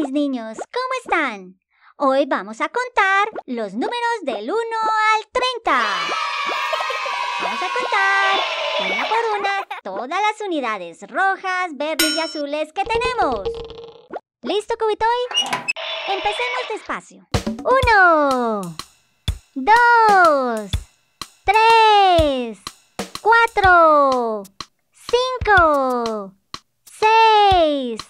mis niños, ¿cómo están? Hoy vamos a contar los números del 1 al 30. Vamos a contar una por una todas las unidades rojas, verdes y azules que tenemos. ¿Listo, Cubitoy? Empecemos despacio. 1, 2, 3, 4, 5, 6,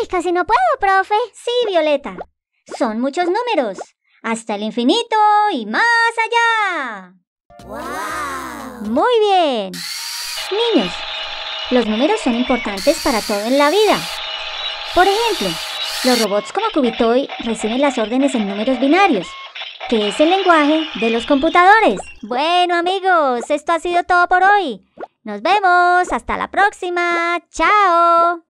¡Ay, casi no puedo, profe! Sí, Violeta. Son muchos números. Hasta el infinito y más allá. ¡Wow! Muy bien. Niños, los números son importantes para todo en la vida. Por ejemplo, los robots como Cubitoy reciben las órdenes en números binarios, que es el lenguaje de los computadores. Bueno amigos, esto ha sido todo por hoy. Nos vemos, hasta la próxima. Chao.